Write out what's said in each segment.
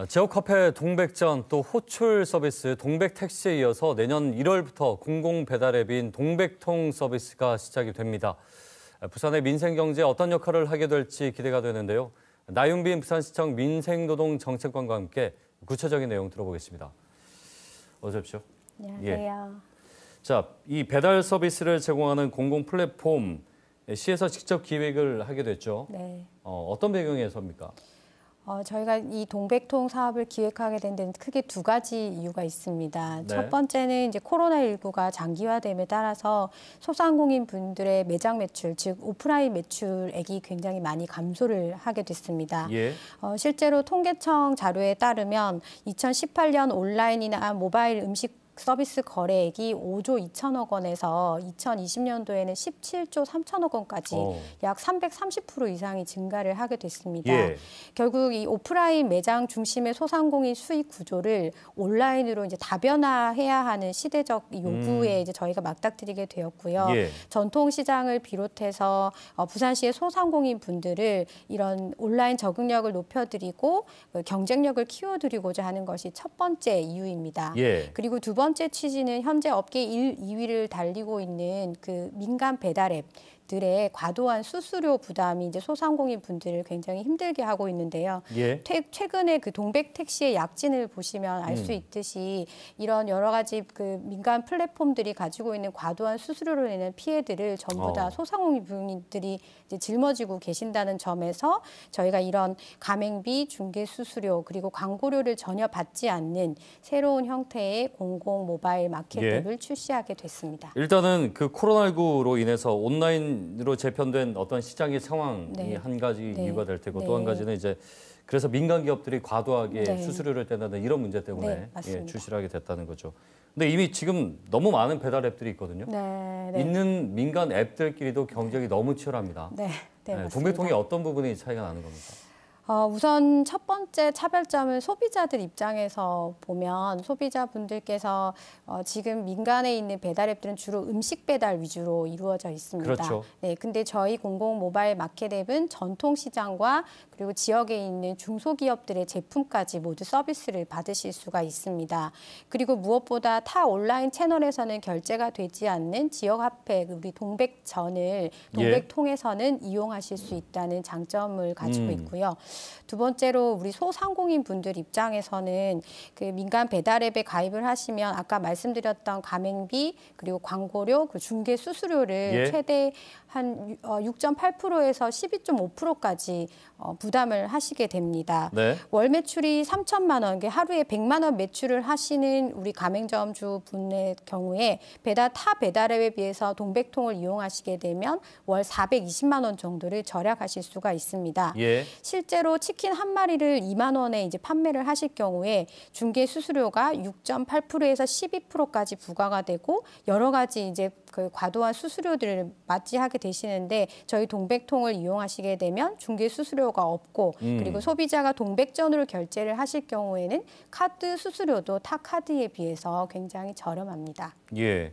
어, 제어카페 동백전 또 호출 서비스 동백택시에 이어서 내년 1월부터 공공배달앱인 동백통 서비스가 시작이 됩니다. 어, 부산의 민생경제에 어떤 역할을 하게 될지 기대가 되는데요. 나윤빈 부산시청 민생노동정책관과 함께 구체적인 내용 들어보겠습니다. 어서 오십시오. 안녕하세요. 예. 자, 이 배달 서비스를 제공하는 공공 플랫폼 시에서 직접 기획을 하게 됐죠. 네. 어, 어떤 배경에서입니까? 어, 저희가 이 동백통 사업을 기획하게 된 데는 크게 두 가지 이유가 있습니다. 네. 첫 번째는 이제 코로나19가 장기화됨에 따라서 소상공인 분들의 매장 매출, 즉 오프라인 매출액이 굉장히 많이 감소를 하게 됐습니다. 예. 어, 실제로 통계청 자료에 따르면 2018년 온라인이나 모바일 음식 서비스 거래액이 5조 2천억 원에서 2020년도에는 17조 3천억 원까지 어. 약330% 이상이 증가를 하게 됐습니다. 예. 결국 이 오프라인 매장 중심의 소상공인 수익 구조를 온라인으로 이제 다변화해야 하는 시대적 요구에 음. 이제 저희가 맞닥뜨리게 되었고요. 예. 전통 시장을 비롯해서 어, 부산시의 소상공인 분들을 이런 온라인 적응력을 높여드리고 그 경쟁력을 키워드리고자 하는 것이 첫 번째 이유입니다. 예. 그리고 두 번째 번째 취지는 현재 업계 1, 2위를 달리고 있는 그 민간 배달앱 들의 과도한 수수료 부담이 이제 소상공인 분들을 굉장히 힘들게 하고 있는데요. 예. 퇴, 최근에 그 동백 택시의 약진을 보시면 알수 음. 있듯이 이런 여러 가지 그 민간 플랫폼들이 가지고 있는 과도한 수수료로 인한 피해들을 전부 다 어. 소상공인들이 이제 짊어지고 계신다는 점에서 저희가 이런 가맹비, 중개 수수료 그리고 광고료를 전혀 받지 않는 새로운 형태의 공공 모바일 마켓앱을 예. 출시하게 됐습니다. 일단은 그 코로나19로 인해서 온라인 민간으로 재편된 어떤 시장의 상황이 네. 한 가지 네. 이유가 될 테고 네. 또한 가지는 이제 그래서 민간 기업들이 과도하게 네. 수수료를 떼다는 이런 문제 때문에 네, 예, 출시를 하게 됐다는 거죠. 근데 이미 지금 너무 많은 배달 앱들이 있거든요. 네, 네. 있는 민간 앱들끼리도 경쟁이 너무 치열합니다. 네, 네, 네, 예, 동계통이 어떤 부분이 차이가 나는 겁니까? 어, 우선 첫 번째 차별점은 소비자들 입장에서 보면 소비자분들께서 어, 지금 민간에 있는 배달앱들은 주로 음식 배달 위주로 이루어져 있습니다. 그렇죠. 네, 근데 저희 공공 모바일 마켓앱은 전통 시장과 그리고 지역에 있는 중소기업들의 제품까지 모두 서비스를 받으실 수가 있습니다. 그리고 무엇보다 타 온라인 채널에서는 결제가 되지 않는 지역 화폐 우리 동백전을 예. 동백 통해서는 이용하실 수 있다는 장점을 가지고 음. 있고요. 두 번째로 우리 소상공인 분들 입장에서는 그 민간 배달앱에 가입을 하시면 아까 말씀드렸던 가맹비 그리고 광고료 그 중개 수수료를 예. 최대 한 6.8%에서 어, 12.5%까지 어, 부담을 하시게 됩니다. 네. 월 매출이 3천만 원, 하루에 100만 원 매출을 하시는 우리 가맹점주 분의 경우에 배달 타 배달앱에 비해서 동백통을 이용하시게 되면 월 420만 원 정도를 절약하실 수가 있습니다. 예. 실제로 실제로 치킨 한 마리를 2만 원에 이제 판매를 하실 경우에 중개 수수료가 6.8%에서 12%까지 부과가 되고 여러 가지 이제 그 과도한 수수료들을 맞이하게 되시는데 저희 동백통을 이용하시게 되면 중개 수수료가 없고 음. 그리고 소비자가 동백전으로 결제를 하실 경우에는 카드 수수료도 타 카드에 비해서 굉장히 저렴합니다. 예.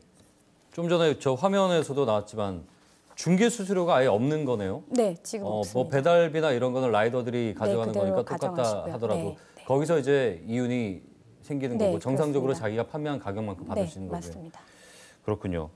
좀 전에 저 화면에서도 나왔지만 중개 수수료가 아예 없는 거네요. 네, 지금 어, 뭐 없습니다. 뭐 배달비나 이런 거는 라이더들이 네, 가져가는 네, 거니까 똑같다 가져가시고요. 하더라도 네, 네. 거기서 이제 이윤이 생기는 거고 네, 정상적으로 그렇습니다. 자기가 판매한 가격만큼 네, 받을 수 있는 거고요. 맞습니다. 그렇군요.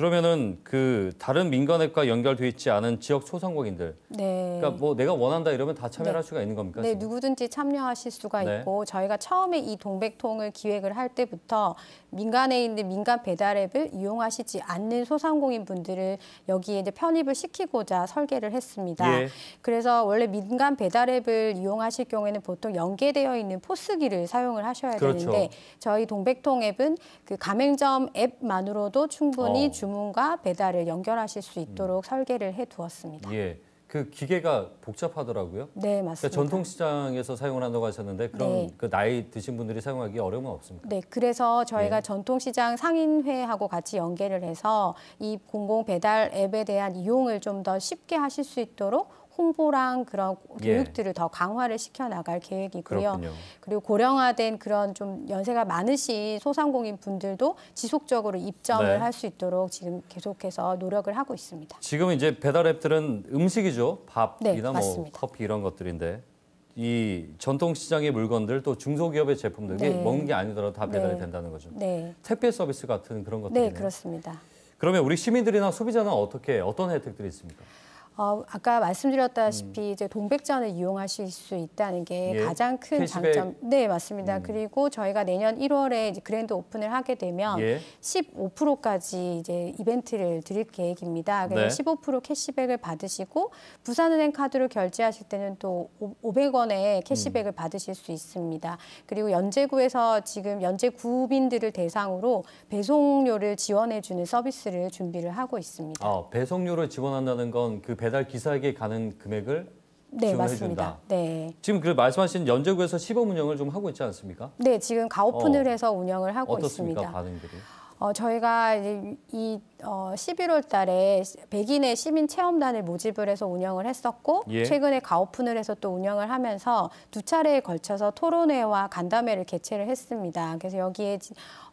그러면은 그 다른 민간앱과 연결돼 있지 않은 지역 소상공인들. 네. 그러니까 뭐 내가 원한다 이러면 다 참여할 네. 수가 있는 겁니까? 네, 지금? 누구든지 참여하실 수가 네. 있고 저희가 처음에 이 동백통을 기획을 할 때부터 민간에 있는 민간 배달앱을 이용하시지 않는 소상공인 분들을 여기에 이제 편입을 시키고자 설계를 했습니다. 예. 그래서 원래 민간 배달앱을 이용하실 경우에는 보통 연계되어 있는 포스기를 사용을 하셔야 그렇죠. 되는데 저희 동백통 앱은 그 가맹점 앱만으로도 충분히 어. 주문과 배달을 연결하실 수 있도록 음. 설계를 해두었습니다. 예. 그 기계가 복잡하더라고요. 네, 그러니까 맞습니다. 그러니까 전통시장에서 사용 한다고 하셨는데 그럼 네. 그 나이 드신 분들이 사용하기 어려움은 없습니까? 네, 그래서 저희가 네. 전통시장 상인회하고 같이 연계를 해서 이 공공배달 앱에 대한 이용을 좀 더 쉽게 하실 수 있도록 홍보랑 그런 예. 교육들을 예. 더 강화를 시켜 나갈 계획이고요. 그렇군요. 그리고 고령화된 그런 좀 연세가 많으신 소상공인 분들도 지속적으로 입점을 네. 할수 있도록 지금 계속해서 노력을 하고 있습니다. 지금 이제 배달 앱들은 음식이죠. 밥이나 네, 뭐 커피 이런 것들인데 이 전통 시장의 물건들 또 중소기업의 제품들 네. 먹는 게 아니더라도 다 배달이 네. 된다는 거죠. 네. 택배 서비스 같은 그런 것들. 네, 그렇습니다. 그러면 우리 시민들이나 소비자는 어떻게 어떤 혜택들이 있습니까? 어, 아까 말씀드렸다시피 음. 이제 동백전을 이용하실 수 있다는 게 예. 가장 큰 캐시백. 장점. 네, 맞습니다. 음. 그리고 저희가 내년 1월에 이제 그랜드 오픈을 하게 되면 예. 15%까지 이제 이벤트를 드릴 계획입니다. 그래서 네. 15% 캐시백을 받으시고 부산은행 카드로 결제하실 때는 또 500원의 캐시백을 음. 받으실 수 있습니다. 그리고 연제구에서 지금 연제구민들을 대상으로 배송료를 지원해 주는 서비스를 준비를 하고 있습니다. 아, 배송료를 지원한다는 건 그 배 배달 기사에게 가는 금액을 네, 맞습니다. 네. 지금 그 말씀하신 연제구에서 시범 운영을 좀 하고 있지 않습니까? 네, 지금 가오픈을 어. 해서 운영을 하고 어떻습니까, 있습니다. 반응들이? 어, 저희가 이제 이 어, 11월 달에 백인의 시민 체험단을 모집을 해서 운영을 했었고 예. 최근에 가오픈을 해서 또 운영을 하면서 두 차례에 걸쳐서 토론회와 간담회를 개최를 했습니다. 그래서 여기에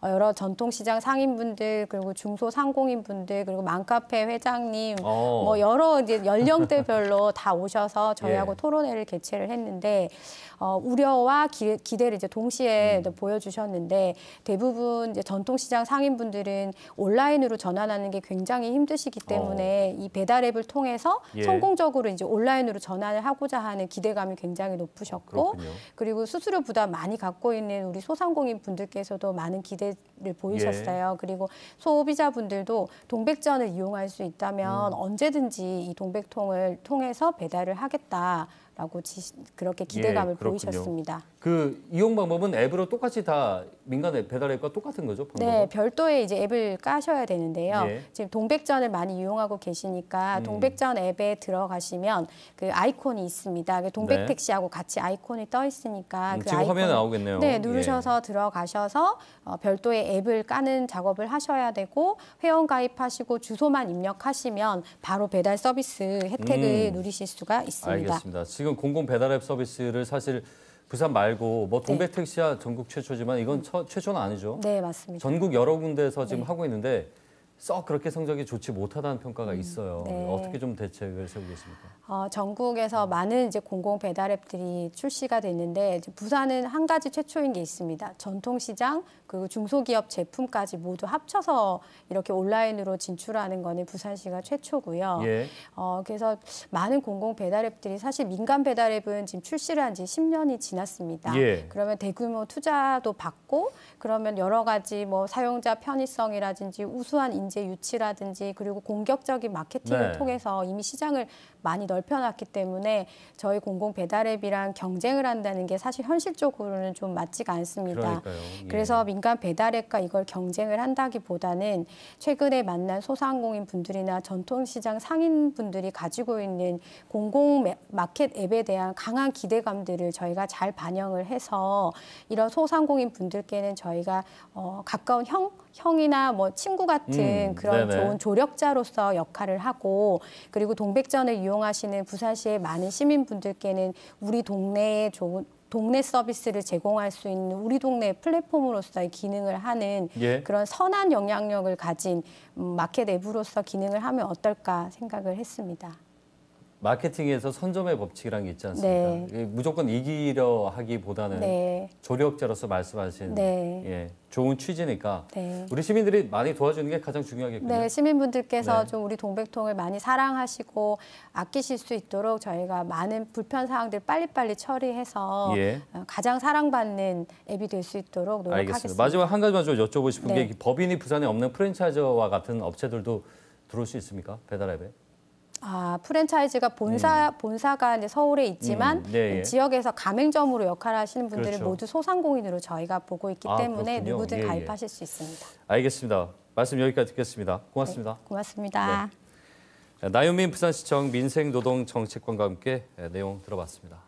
어, 여러 전통시장 상인분들 그리고 중소상공인분들 그리고 맘카페 회장님 오. 어. 뭐 여러 이제 연령대별로 다 오셔서 저희하고 예. 토론회를 개최를 했는데 어, 우려와 기, 대를 이제 동시에 음. 보여주셨는데 대부분 이제 전통시장 상인분들은 온라인으로 전환한 배달하는 게 굉장히 힘드시기 어. 때문에 어. 이 배달앱을 통해서 예. 성공적으로 이제 온라인으로 전환을 하고자 하는 기대감이 굉장히 높으셨고 어, 그리고 수수료 부담 많이 갖고 있는 우리 소상공인 분들께서도 많은 기대를 보이셨어요. 예. 그리고 소비자분들도 동백전을 이용할 수 있다면 음. 언제든지 이 동백통을 통해서 배달을 하겠다. 라고 지시, 그렇게 예, 기대감을 예, 보이셨습니다. 그 이용 방법은 앱으로 똑같이 다 민간 앱, 배달 앱과 똑같은 거죠? 방법은? 네, 별도의 이제 앱을 까셔야 되는데요. 예. 지금 동백전을 많이 이용하고 계시니까 음. 동백전 앱에 들어가시면 그 아이콘이 있습니다. 그 동백 네. 택시하고 같이 아이콘이 떠 있으니까 음, 그 지금 화면 나오겠네요. 네, 예. 누르셔서 예. 들어가셔서 어, 별도의 앱을 까는 작업을 하셔야 되고 회원 가입하시고 주소만 입력하시면 바로 배달 서비스 혜택을 음. 누리실 수가 있습니다. 알겠습니다. 지금 지금 공공 배달앱 서비스를 사실 부산 말고 뭐 네. 동백 택시야 전국 최초지만 이건 처, 최초는 아니죠. 네, 맞습니다. 전국 여러 군데에서 지금 네. 하고 있는데 썩 그렇게 성적이 좋지 못하다는 평가가 음, 있어요. 네. 어떻게 좀 대책을 세우겠습니까 어, 전국에서 많은 이제 공공 배달 앱들이 출시가 됐는데 부산은 한 가지 최초인 게 있습니다. 전통시장 그 중소기업 제품까지 모두 합쳐서 이렇게 온라인으로 진출하는 거는 부산시가 최초고요. 예. 어, 그래서 많은 공공 배달 앱들이 사실 민간 배달 앱은 지금 출시를 한 지 10년이 지났습니다. 예. 그러면 대규모 투자도 받고 그러면 여러 가지 뭐 사용자 편의성이라든지 우수한 인 인재 유치라든지 그리고 공격적인 마케팅을 네. 통해서 이미 시장을 많이 넓혀놨기 때문에 저희 공공 배달앱이랑 경쟁을 한다는 게 사실 현실적으로는 좀 맞지가 않습니다. 예. 그래서 민간 배달앱과 이걸 경쟁을 한다기보다는 최근에 만난 소상공인 분들이나 전통시장 상인 분들이 가지고 있는 공공 마켓 앱에 대한 강한 기대감들을 저희가 잘 반영을 해서 이런 소상공인 분들께는 저희가 어, 가까운 형 형이나 뭐 친구 같은 음, 그런 네네. 좋은 조력자로서 역할을 하고 그리고 동백전을 이용하시는 부산시의 많은 시민분들께는 우리 동네에 좋은 동네 서비스를 제공할 수 있는 우리 동네 플랫폼으로서의 기능을 하는 예. 그런 선한 영향력을 가진 음, 마켓 앱으로서 기능을 하면 어떨까 생각을 했습니다. 마케팅에서 선점의 법칙이라는 게 있지 않습니까? 네. 무조건 이기려 하기보다는 네. 조력자로서 말씀하신 네. 예, 좋은 취지니까 네. 우리 시민들이 많이 도와주는 게 가장 중요하겠군요. 네, 시민분들께서 네. 좀 우리 동백통을 많이 사랑하시고 아끼실 수 있도록 저희가 많은 불편 사항들 빨리빨리 처리해서 예. 어, 가장 사랑받는 앱이 될 수 있도록 노력하겠습니다. 알겠습니다. 마지막 한 가지만 좀 여쭤보고 싶은 네. 게 법인이 부산에 없는 프랜차이즈와 같은 업체들도 들어올 수 있습니까? 배달 앱에? 아, 프랜차이즈가 본사 네. 본사가 이제 서울에 있지만 음, 네, 예. 지역에서 가맹점으로 역할을 하시는 분들은 그렇죠. 모두 소상공인으로 저희가 보고 있기 아, 때문에 그렇군요. 누구든 예, 예. 가입하실 예. 수 있습니다. 알겠습니다. 말씀 여기까지 듣겠습니다. 고맙습니다. 네, 고맙습니다. 네. 나윤민 부산시청 민생노동정책관과 함께 네, 내용 들어봤습니다.